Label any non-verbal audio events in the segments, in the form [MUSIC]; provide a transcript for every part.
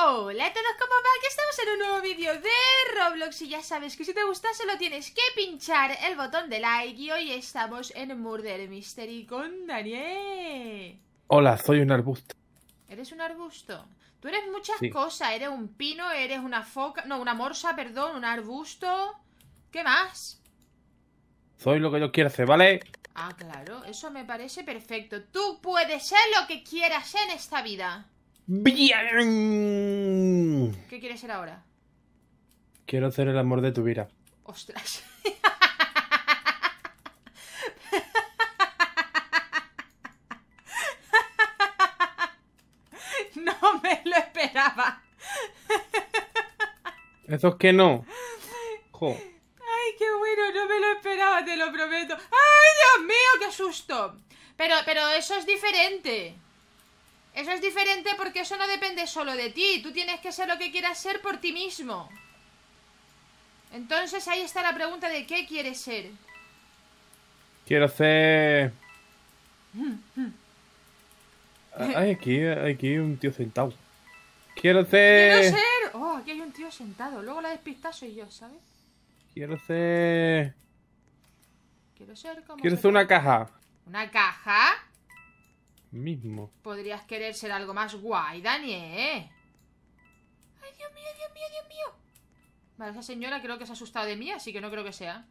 Hola a todos, ¿cómo va? Aquí estamos en un nuevo vídeo de Roblox y ya sabes que si te gusta solo tienes que pinchar el botón de like y hoy estamos en Murder Mystery con Daniel. Hola, soy un arbusto. ¿Eres un arbusto? Tú eres muchas cosas, eres un pino, eres una foca, no, una morsa, perdón, un arbusto. ¿Qué más? Soy lo que yo quiero hacer, ¿vale? Ah, claro, eso me parece perfecto. Tú puedes ser lo que quieras en esta vida. Bien. ¿Qué quieres ser ahora? Quiero hacer el amor de tu vida. Ostras. No me lo esperaba. Eso es que no. Ay, qué bueno, no me lo esperaba, te lo prometo. ¡Ay, Dios mío, qué susto! Pero, pero eso es diferente. Eso es diferente porque eso no depende solo de ti. Tú tienes que ser lo que quieras ser por ti mismo. Entonces ahí está la pregunta de qué quieres ser. Quiero ser... Hmm, hmm. Ah, hay aquí, hay aquí un tío sentado. Quiero ser... Quiero ser... Oh, aquí hay un tío sentado. Luego la despista soy yo, ¿sabes? Quiero ser... Quiero ser como... Quiero ser una caja. ¿Una caja? mismo. Podrías querer ser algo más guay, Dani, ¿eh? ¡Ay, Dios mío, Dios mío, Dios mío! Vale, esa señora creo que se ha asustado de mí, así que no creo que sea.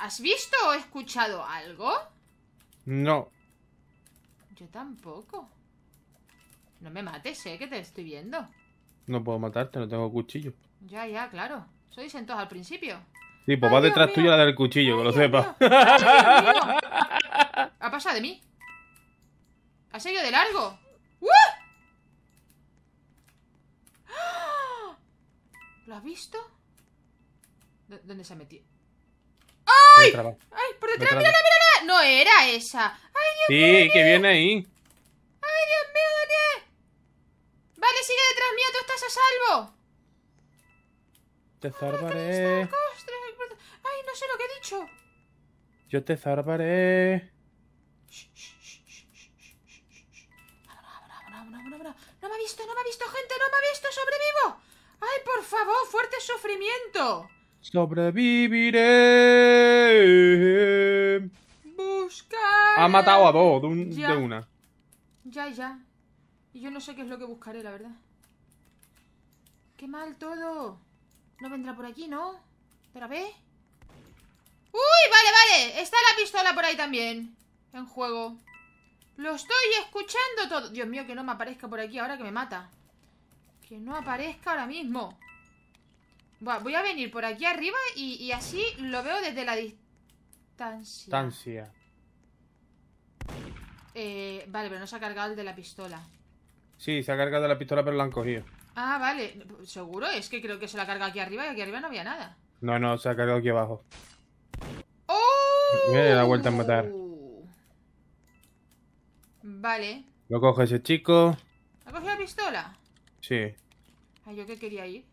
¿Has visto o escuchado algo? No. Yo tampoco. No me mates, eh, que te estoy viendo. No puedo matarte, no tengo cuchillo. Ya, ya, claro. Soy todos al principio. Sí, pues va detrás a la del cuchillo, que lo sepa. Ha pasado de mí. ¿Ha seguido de largo? ¡Uh! ¡Ah! ¿Lo has visto? ¿Dónde se ha metido? ¡Ay! ¡Ay, por detrás! ¡Mírala, mírala! No era esa. ¡Ay, Dios sí, mío! Sí, que viene ahí. ¡Ay, Dios mío, Daniel! Vale, sigue detrás mío, tú estás a salvo. Te zarbaré. ¡Ay, no sé lo que he dicho! Yo te zarbaré. Shh, shh. no, me ha visto, no me ha visto, gente, no me ha visto, sobrevivo. Ay, por favor, fuerte sufrimiento. Sobreviviré. Buscar. Ha matado a dos de, una. Ya, ya. Y yo no sé qué es lo que buscaré, la verdad. Qué mal todo. No vendrá por aquí, ¿no? Pero a ver. ¡Uy! Vale, vale. Está la pistola por ahí también. En juego. Lo estoy escuchando todo Dios mío, que no me aparezca por aquí ahora que me mata Que no aparezca ahora mismo voy a venir por aquí arriba y, así lo veo desde la distancia Distancia eh, Vale, pero no se ha cargado el de la pistola Sí, se ha cargado la pistola pero la han cogido Ah, vale, seguro, es que creo que se la carga aquí arriba y aquí arriba no había nada No, no, se ha cargado aquí abajo ¡Oh! Me da la vuelta a matar Vale. Lo coge ese chico. ¿Ha cogido la pistola? Sí. Ay, yo que quería ir.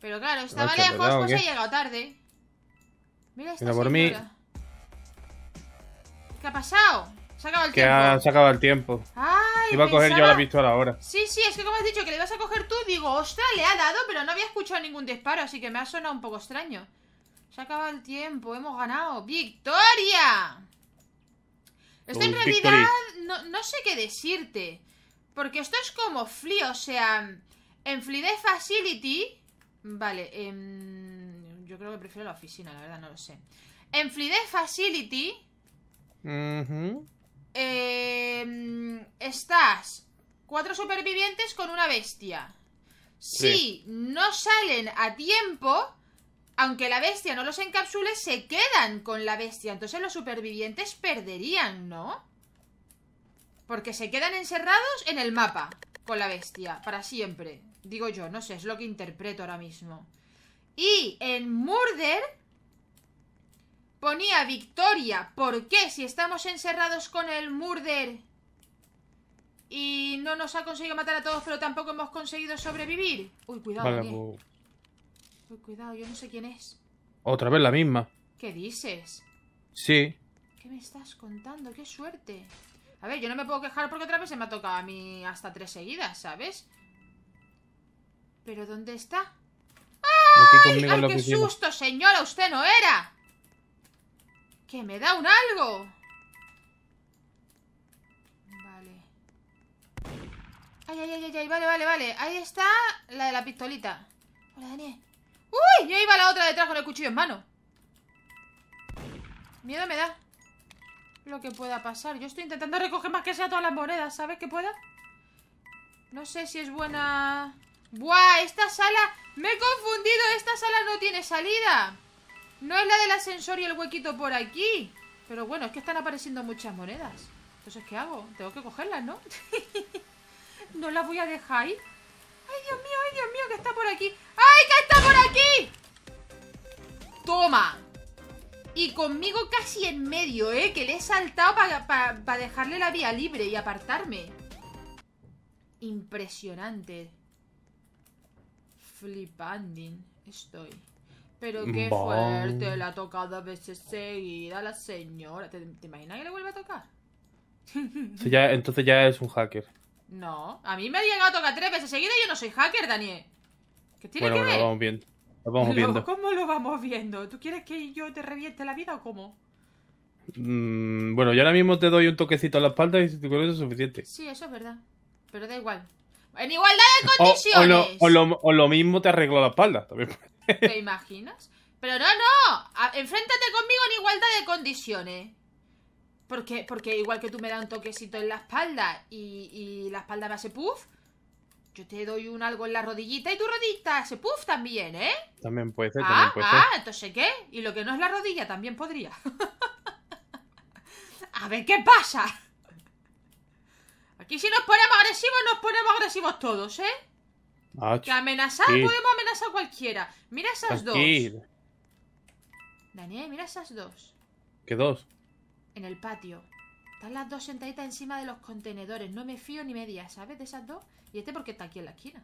Pero claro, estaba lejos, pues ha llegado tarde. Mira esta por ¿Qué ha pasado? Se ha acabado el tiempo. se ha acabado el tiempo. Iba a coger yo la pistola ahora. Sí, sí, es que como has dicho que le ibas a coger tú, digo, ostras, le ha dado, pero no había escuchado ningún disparo, así que me ha sonado un poco extraño. Se ha acabado el tiempo, hemos ganado. ¡Victoria! Esto en realidad no, sé qué decirte. Porque esto es como Flea, o sea, en Flea de Facility... Vale, em, yo creo que prefiero la oficina, la verdad, no lo sé. En Flea de Facility... Em, estás cuatro supervivientes con una bestia. Si no salen a tiempo, aunque la bestia no los encapsule, se quedan con la bestia. Entonces los supervivientes perderían, ¿no? Porque se quedan encerrados en el mapa con la bestia, para siempre. Digo yo, no sé, es lo que interpreto ahora mismo. Y en Murder ponía victoria. ¿Por qué? Si estamos encerrados con el Murder y no nos ha conseguido matar a todos, pero tampoco hemos conseguido sobrevivir. Uy, cuidado. Pues cuidado, yo no sé quién es. Otra vez la misma. ¿Qué dices? Sí. ¿Qué me estás contando? ¡Qué suerte! A ver, yo no me puedo quejar porque otra vez se me ha tocado a mí hasta tres seguidas, ¿sabes? ¿Pero dónde está? ¡Ay! ¡Ay, qué susto, señora! ¡Usted no era! ¡Que me da un algo! Vale. ¡Ay, ay, ay, ay! Vale, vale, vale. Ahí está la de la pistolita. Hola, Daniel. ¡Uy! Y ahí va la otra detrás con el cuchillo en mano. Miedo me da lo que pueda pasar. Yo estoy intentando recoger más que sea todas las monedas, ¿sabes qué pueda? No sé si es buena... ¡Buah! Esta sala... ¡Me he confundido! Esta sala no tiene salida. No es la del ascensor y el huequito por aquí. Pero bueno, es que están apareciendo muchas monedas. Entonces, ¿qué hago? Tengo que cogerlas, ¿no? [LAUGHS] no las voy a dejar ahí. ¡Ay, Dios mío, ay, Dios mío, que está por aquí! ¡Ay, que está por aquí! ¡Toma! Y conmigo casi en medio, ¿eh? Que le he saltado para dejarle la vía libre y apartarme. Impresionante. Flipanding estoy. Pero qué fuerte, la ha tocado a veces seguida la señora. ¿Te, imaginas que le vuelve a tocar? [LAUGHS] entonces ya es un hacker. No, a mí me ha llegado a tocar tres veces seguidas y yo no soy hacker, Daniel. ¿Qué tiene que ver? Lo vamos viendo. Lo vamos viendo. ¿Cómo lo vamos viendo? ¿Tú quieres que yo te reviente la vida o cómo? Mm, bueno, yo ahora mismo te doy un toquecito a la espalda y si te eso es suficiente. Sí, eso es verdad. Pero da igual. En igualdad de condiciones. O, lo, mismo te arreglo la espalda. También. ¿Te imaginas? Pero no, no. Enfréntate conmigo en igualdad de condiciones. Porque, igual que tú me das un toquecito en la espalda y, la espalda me hace puff, yo te doy un algo en la rodillita y tu rodita hace puff también, ¿eh? También puede ser, ah, también puede Ah, entonces ¿qué? Y lo que no es la rodilla también podría. [LAUGHS] A ver qué pasa. Aquí si nos ponemos agresivos, nos ponemos agresivos todos, ¿eh? que amenazar, podemos amenazar a cualquiera. Mira esas dos. Daniel, mira esas dos. ¿Qué dos? en el patio. Están las dos sentaditas encima de los contenedores. No me fío ni media, ¿sabes? De esas dos. Y este porque está aquí en la esquina.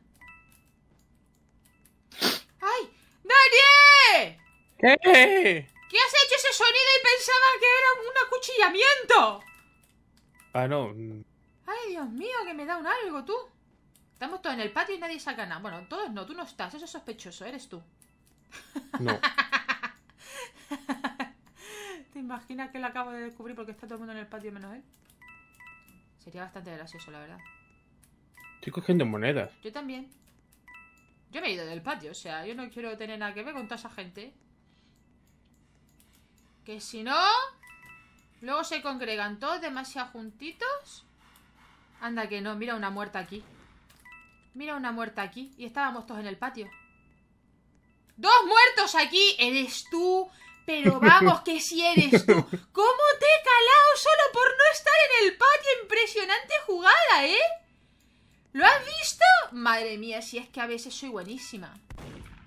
¡Ay! nadie ¿Qué? ¿Qué has hecho ese sonido y pensaba que era un acuchillamiento? Ah, no. Ay, Dios mío, que me da un algo, tú. Estamos todos en el patio y nadie saca nada. Bueno, todos no, tú no estás. Eso es sospechoso, eres tú. No. [LAUGHS] ¿Te imaginas que la acabo de descubrir porque está todo el mundo en el patio menos él? Sería bastante gracioso, la verdad. Estoy cogiendo monedas. Yo también. Yo me he ido del patio, o sea, yo no quiero tener nada que ver con toda esa gente. Que si no, luego se congregan todos demasiado juntitos. Anda que no, mira una muerta aquí. Mira una muerta aquí. Y estábamos todos en el patio. ¡Dos muertos aquí! ¡Eres tú! Pero vamos, que si eres tú. [LAUGHS] ¿Cómo te he calado solo por no estar en el patio? Impresionante jugada, ¿eh? ¿Lo has visto? Madre mía, si es que a veces soy buenísima.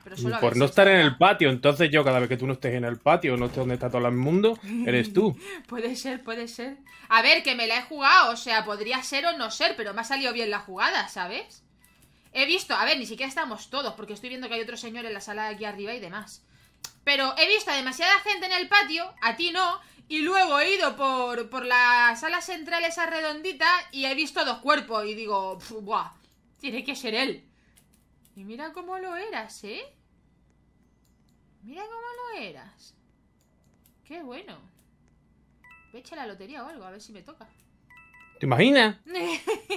Pero solo por no estar en el patio, entonces yo cada vez que tú no estés en el patio, no sé dónde está todo el mundo, eres tú. [LAUGHS] puede ser, puede ser. A ver, que me la he jugado, o sea, podría ser o no ser, pero me ha salido bien la jugada, ¿sabes? He visto, a ver, ni siquiera estamos todos, porque estoy viendo que hay otro señor en la sala de aquí arriba y demás pero he visto a demasiada gente en el patio, a ti no, y luego he ido por, por la sala central esa redondita y he visto dos cuerpos y digo, buah, tiene que ser él. Y mira cómo lo eras, ¿eh? Mira cómo lo eras. Qué bueno. Echa la lotería o algo, a ver si me toca. ¿Te imaginas?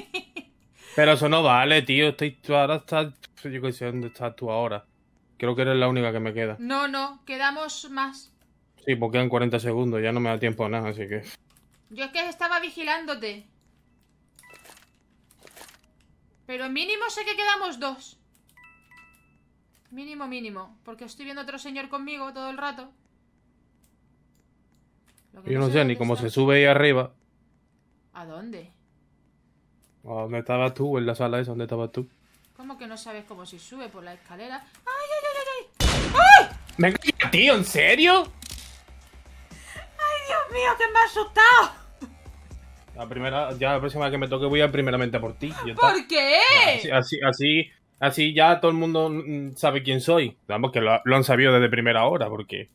[LAUGHS] Pero eso no vale, tío. Estoy, ahora Yo qué sé dónde estás tú ahora. Creo que eres la única que me queda. No, no, quedamos más. Sí, porque en 40 segundos, ya no me da tiempo a nada, así que... Yo es que estaba vigilándote. Pero mínimo sé que quedamos dos. Mínimo, mínimo. Porque estoy viendo otro señor conmigo todo el rato. Yo no, sé ni cómo se sube ahí arriba. ¿A dónde? ¿A dónde estabas tú? En la sala esa, ¿dónde estabas tú? ¿Cómo que no sabes cómo se sube por la escalera? ¡Ah! ¿Me tío? ¿En serio? Ay, Dios mío, que me ha asustado. La primera, ya la próxima vez que me toque voy a primeramente por ti. ¿Por qué? Así, así, así, ya todo el mundo mm, sabe quién soy. Vamos, que lo, han sabido desde primera hora, porque.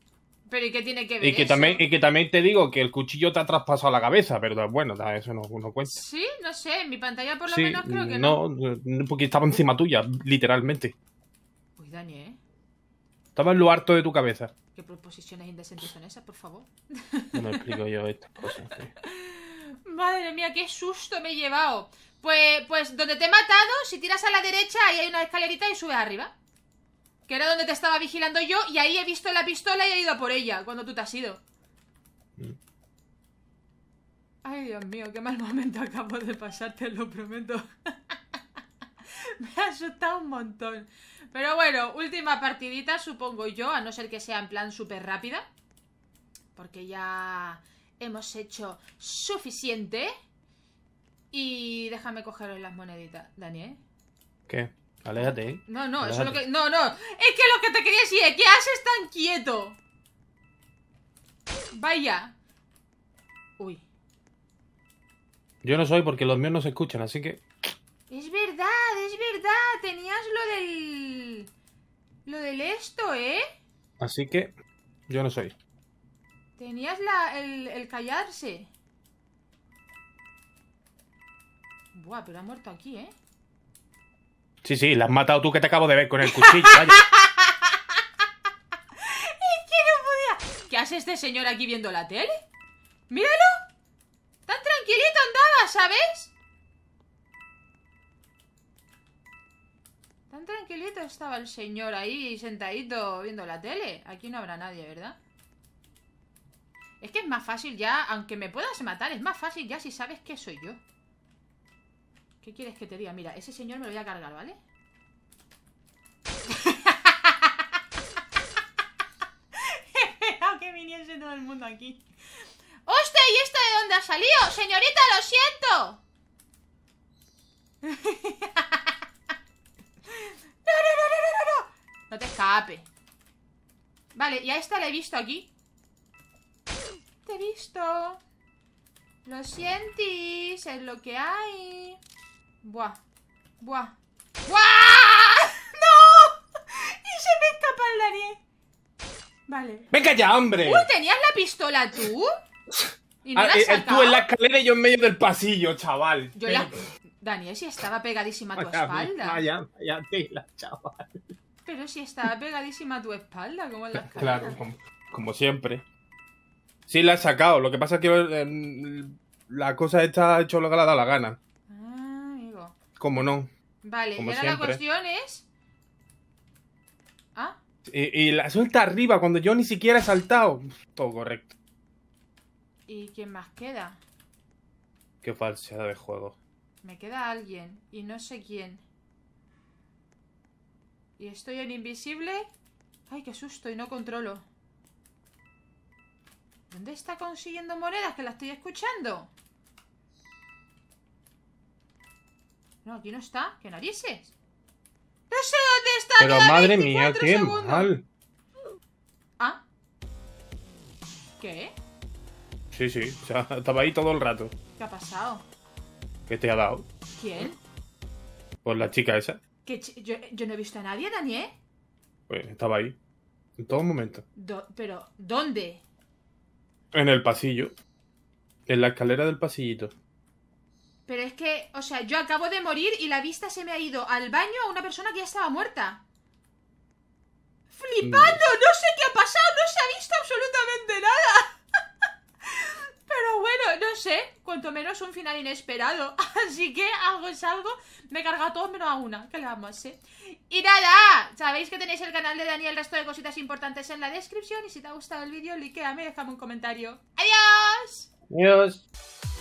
Pero ¿y qué tiene que ver? Y que, También, y que también te digo que el cuchillo te ha traspasado la cabeza, pero bueno, eso no, cuenta. Sí, no sé, en mi pantalla por lo menos creo que no. No, porque estaba encima tuya, literalmente. Pues Daniel. ¿eh? Toma lo harto de tu cabeza. ¿Qué proposiciones indecentes son esas, por favor? No me explico yo estas cosas. [LAUGHS] Madre mía, qué susto me he llevado. Pues, pues donde te he matado, si tiras a la derecha, ahí hay una escalerita y subes arriba. Que era donde te estaba vigilando yo y ahí he visto la pistola y he ido a por ella cuando tú te has ido. Mm. Ay, Dios mío, qué mal momento [LAUGHS] acabo de pasarte, lo prometo. [LAUGHS] [LAUGHS] Me ha asustado un montón. Pero bueno, última partidita, supongo yo, a no ser que sea en plan súper rápida. Porque ya hemos hecho suficiente. Y déjame cogeros las moneditas, Daniel. ¿eh? ¿Qué? Aléjate, ¿eh? No, no, eso es lo que. No, no. Es que lo que te quería decir es que haces tan quieto. Vaya. Uy. Yo no soy porque los míos no se escuchan, así que. Es verdad, es verdad. Tenías lo del... Lo del esto, ¿eh? Así que yo no soy. Tenías la, el, el callarse. Buah, pero ha muerto aquí, ¿eh? Sí, sí, la has matado tú que te acabo de ver con el cuchillo. [LAUGHS] es que no podía. ¿Qué hace este señor aquí viendo la tele? ¡Míralo! Tan tranquilito andaba, ¿sabes? Tan tranquilito estaba el señor ahí sentadito viendo la tele. Aquí no habrá nadie, ¿verdad? Es que es más fácil ya, aunque me puedas matar, es más fácil ya si sabes que soy yo. ¿Qué quieres que te diga? Mira, ese señor me lo voy a cargar, ¿vale? Esperado [LAUGHS] que viniese todo el mundo aquí. ¡Hostia! ¿Y esto de dónde ha salido? ¡Señorita, lo siento! [LAUGHS] No te escape Vale, y a esta la he visto aquí Te he visto Lo sientes. Es lo que hay Buah, buah ¡Buah! [LAUGHS] ¡No! Y se me escapa el Daniel Vale Venga ya, hombre Uy, ¿tenías la pistola tú? ¿Y no ah, la eh, eh, tú en la escalera y yo en medio del pasillo, chaval Yo la... Daniel, si estaba pegadísima a tu espalda Vaya, vaya ya, chaval pero si está pegadísima a tu espalda, como en las Claro, como, siempre. Sí, la he sacado. Lo que pasa es que em, la cosa está hecho lo que le da la gana. Ah, amigo. Como no. Vale, pero la cuestión es. Ah. Y, y, la suelta arriba cuando yo ni siquiera he saltado. Todo correcto. ¿Y quién más queda? Qué falsedad de juego. Me queda alguien y no sé quién. Y estoy en invisible. Ay, qué susto, y no controlo. ¿Dónde está consiguiendo monedas? Que la estoy escuchando. No, aquí no está. ¿Qué narices? No sé dónde está. Pero madre mía, qué mal. ¿Ah? ¿Qué? Sí, sí. estaba ahí todo el rato. ¿Qué ha pasado? ¿Qué te ha dado? ¿Quién? Pues la chica esa yo, no he visto a nadie, Daniel. Pues, estaba ahí. En todo momento. ¿Pero dónde? En el pasillo. En la escalera del pasillito. Pero es que, o sea, yo acabo de morir y la vista se me ha ido al baño a una persona que ya estaba muerta. ¡Flipando! Mm. no sé qué ha pasado, no se ha visto absolutamente nada. Pero bueno, no sé, cuanto menos un final inesperado. [LAUGHS] Así que algo es algo. Me carga cargado todo menos a una, que la vamos a hacer. Y nada, sabéis que tenéis el canal de Daniel, el resto de cositas importantes en la descripción. Y si te ha gustado el vídeo, likeame, déjame un comentario. ¡Adiós! Adiós.